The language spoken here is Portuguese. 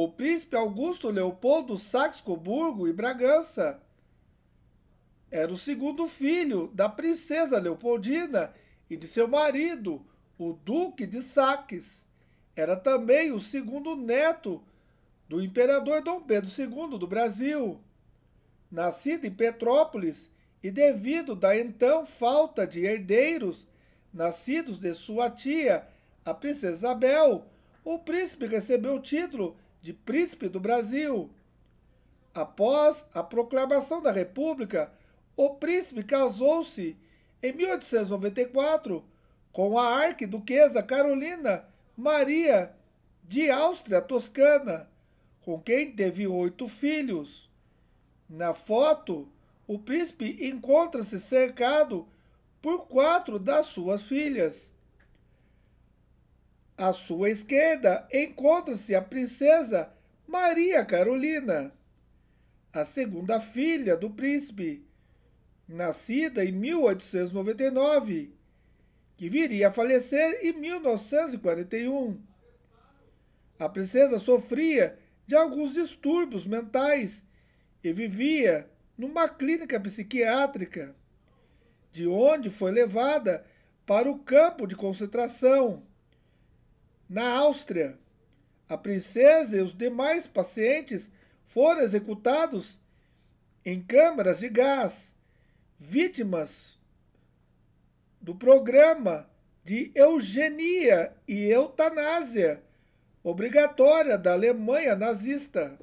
o príncipe Augusto Leopoldo Saxe-Coburgo e Bragança. Era o segundo filho da princesa Leopoldina e de seu marido, o Duque de Saques. Era também o segundo neto do imperador Dom Pedro II do Brasil. Nascido em Petrópolis e devido da então falta de herdeiros nascidos de sua tia, a princesa Isabel, o príncipe recebeu o título de príncipe do Brasil. Após a proclamação da República, o príncipe casou-se em 1894 com a arquiduquesa Carolina Maria de Áustria Toscana, com quem teve oito filhos. Na foto, o príncipe encontra-se cercado por quatro das suas filhas. À sua esquerda encontra-se a princesa Maria Carolina, a segunda filha do príncipe, nascida em 1899, que viria a falecer em 1941. A princesa sofria de alguns distúrbios mentais e vivia numa clínica psiquiátrica, de onde foi levada para o campo de concentração na Áustria, a princesa e os demais pacientes foram executados em câmaras de gás, vítimas do programa de eugenia e eutanásia obrigatória da Alemanha nazista.